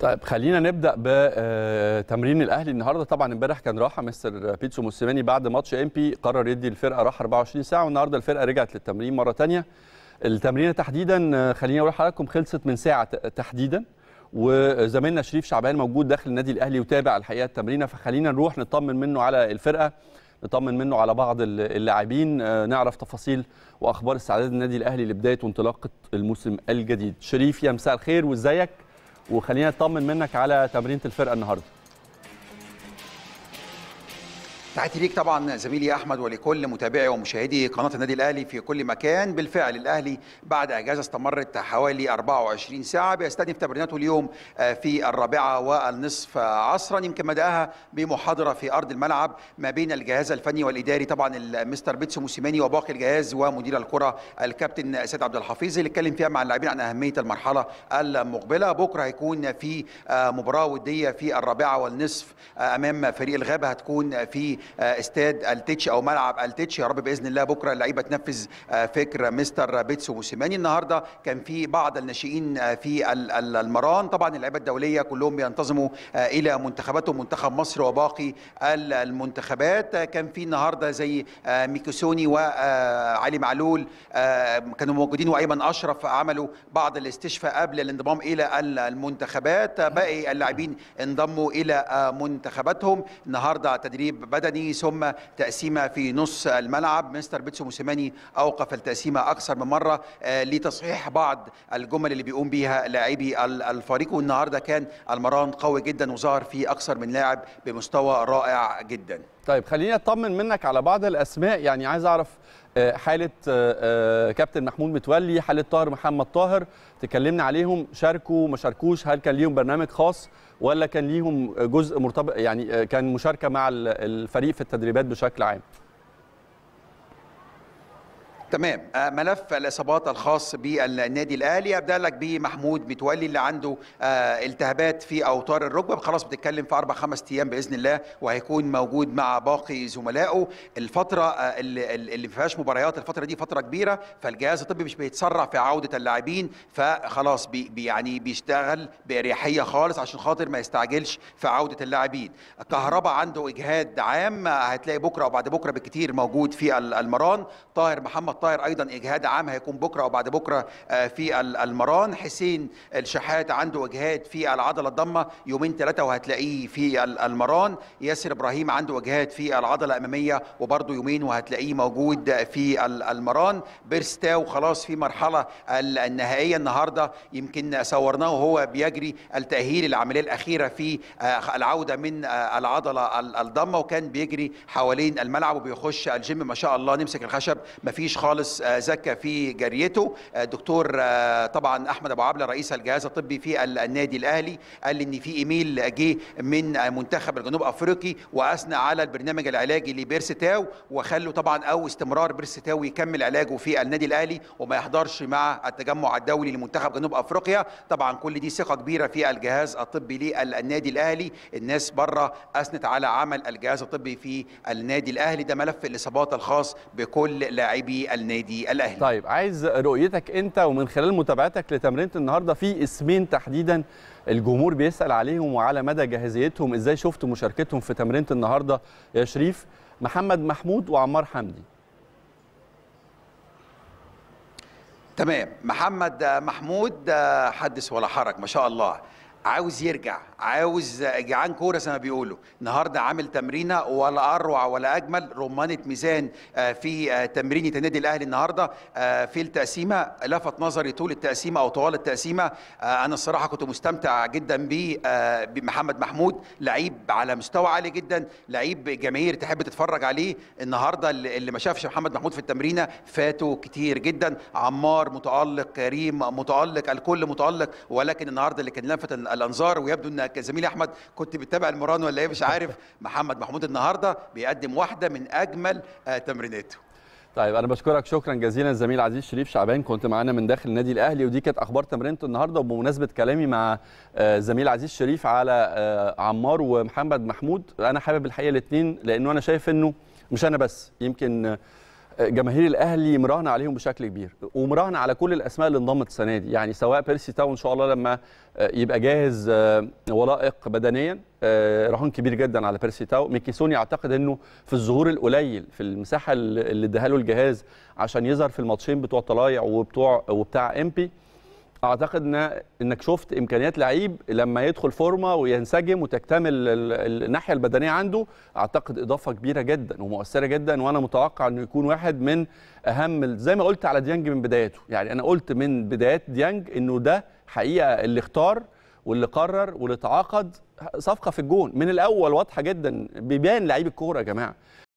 طيب خلينا نبدا بتمرين آه، الاهلي النهارده طبعا امبارح كان راحه مستر بيتسو موسيماني بعد ماتش بي قرر يدي الفرقه راحه 24 ساعه والنهارده الفرقه رجعت للتمرين مره ثانيه التمرينه تحديدا آه، خليني اقول لحضراتكم خلصت من ساعه تحديدا وزميلنا شريف شعبان موجود داخل النادي الاهلي وتابع الحقيقه التمرينه فخلينا نروح نطمن منه على الفرقه نطمن منه على بعض اللاعبين آه، نعرف تفاصيل واخبار استعداد النادي الاهلي لبدايه وانطلاقه الموسم الجديد شريف يا مساء الخير وازيك وخلينا نطمن منك على تمرينه الفرقه النهارده تحياتي ليك طبعا زميلي احمد ولكل متابعي ومشاهدي قناه النادي الاهلي في كل مكان بالفعل الاهلي بعد اجازه استمرت حوالي 24 ساعه بيستأنف تمريناته اليوم آه، في الرابعه والنصف عصرا يمكن بداها بمحاضره في ارض الملعب ما بين الجهاز الفني والاداري طبعا المستر بيتسو موسيماني وباقي الجهاز ومدير الكره الكابتن سيد عبد الحفيظ اللي اتكلم فيها مع اللاعبين عن اهميه المرحله المقبله بكره هيكون في آه، مباراه وديه في الرابعه والنصف آه، امام فريق الغابه هتكون في آه، استاد التتش او ملعب التتش يا رب باذن الله بكره اللعيبه تنفذ آه، فكر مستر بيتسو موسيماني النهارده كان في بعض الناشئين آه، في المران طبعا اللعيبه الدوليه كلهم بينتظموا الى منتخباتهم منتخب مصر وباقي المنتخبات كان في النهارده زي ميكوسوني وعلي معلول كانوا موجودين وايمن اشرف عملوا بعض الاستشفاء قبل الانضمام الى المنتخبات باقي اللاعبين انضموا الى منتخباتهم النهارده تدريب بدني موسيماني ثم تقسيمه في نص الملعب مستر بيتسو موسيماني اوقف التقسيمه اكثر من مره آه، لتصحيح بعض الجمل اللي بيقوم بيها لاعبي الفريق والنهارده كان المران قوي جدا وظهر فيه اكثر من لاعب بمستوى رائع جدا طيب خليني اطمن منك على بعض الاسماء يعني عايز اعرف آه، حاله آه، آه، كابتن محمود متولي حاله طاهر محمد طاهر تكلمنا عليهم شاركوا ما شاركوش هل كان ليهم برنامج خاص ولا كان ليهم جزء مرتبط يعني كان مشاركه مع الفريق في التدريبات بشكل عام تمام آه، ملف الاصابات الخاص بالنادي الاهلي ابدا لك بمحمود متولي اللي عنده آه، التهابات في اوتار الركبه خلاص بتتكلم في اربع خمس ايام باذن الله وهيكون موجود مع باقي زملائه الفتره آه، اللي اللي فيهاش مباريات الفتره دي فتره كبيره فالجهاز الطبي مش بيتسرع في عوده اللاعبين فخلاص بي يعني بيشتغل باريحيه خالص عشان خاطر ما يستعجلش في عوده اللاعبين كهربا عنده اجهاد عام هتلاقي بكره او بعد بكره بكتير موجود في المران طاهر محمد طاهر ايضا اجهاد عام هيكون بكره او بعد بكره آه، في المران حسين الشحات عنده اجهاد في العضله الضمه يومين ثلاثه وهتلاقيه في المران ياسر ابراهيم عنده اجهاد في العضله الاماميه وبرده يومين وهتلاقيه موجود في المران بيرستاو خلاص في مرحله النهائيه النهارده يمكن صورناه وهو بيجري التاهيل العمليه الاخيره في آه، العوده من آه، العضله الضمه وكان بيجري حوالين الملعب وبيخش الجيم ما شاء الله نمسك الخشب مفيش خالص خالص آه، زكى في جريته الدكتور آه، آه، طبعا احمد ابو عبله رئيس الجهاز الطبي في النادي الاهلي قال ان في ايميل جه من منتخب الجنوب افريقي واثنى على البرنامج العلاجي لبيرستاو وخلوا طبعا او استمرار بيرستاو يكمل علاجه في النادي الاهلي وما يحضرش مع التجمع الدولي لمنتخب جنوب افريقيا طبعا كل دي ثقه كبيره في الجهاز الطبي للنادي الاهلي الناس بره اثنت على عمل الجهاز الطبي في النادي الاهلي ده ملف الاصابات الخاص بكل لاعبي النادي الاهلي طيب عايز رؤيتك انت ومن خلال متابعتك لتمرينه النهارده في اسمين تحديدا الجمهور بيسال عليهم وعلى مدى جاهزيتهم ازاي شفت مشاركتهم في تمرينه النهارده يا شريف محمد محمود وعمار حمدي تمام محمد محمود حدث ولا حرج ما شاء الله عاوز يرجع عاوز جعان كوره زي ما بيقولوا النهارده عامل تمرينه ولا اروع ولا اجمل رمانه ميزان آه، في آه، تمرينه النادي الاهلي النهارده آه، في التقسيمه لفت نظري طول التقسيمه او طوال التقسيمه انا الصراحه كنت مستمتع جدا بمحمد محمود لعيب على مستوى عالي جدا لعيب جماهير تحب تتفرج عليه النهارده اللي ما شافش محمد محمود في التمرينه فاتوا كتير جدا عمار متالق كريم متالق الكل متالق ولكن النهارده اللي كان لفت الانظار ويبدو ان زميلي احمد كنت بتتابع المران ولا ايه مش عارف محمد محمود النهارده بيقدم واحده من اجمل آه، تمريناته طيب انا بشكرك شكرا جزيلا زميل عزيز شريف شعبان كنت معانا من داخل النادي الاهلي ودي كانت اخبار تمرينته النهارده وبمناسبه كلامي مع آه، زميل عزيز شريف على آه، عمار ومحمد محمود انا حابب الحقيقه الاثنين لانه انا شايف انه مش انا بس يمكن جماهير الاهلي مراهنه عليهم بشكل كبير ومراهنه على كل الاسماء اللي انضمت السنه دي يعني سواء بيرسي تاون ان شاء الله لما آه، يبقى جاهز آه، ولائق بدنيا آه، رهان كبير جدا على بيرسي تاو ميكيسوني اعتقد انه في الظهور القليل في المساحه اللي اداها له الجهاز عشان يظهر في الماتشين بتوع طلايع وبتوع وبتاع امبي اعتقد ان انك شفت امكانيات لعيب لما يدخل فورمه وينسجم وتكتمل الناحيه البدنيه عنده اعتقد اضافه كبيره جدا ومؤثره جدا وانا متوقع انه يكون واحد من اهم زي ما قلت على ديانج من بدايته يعني انا قلت من بدايات ديانج انه ده حقيقه اللي اختار واللي قرر واللي تعاقد صفقه في الجون من الاول واضحه جدا بيبان لعيب الكوره يا جماعه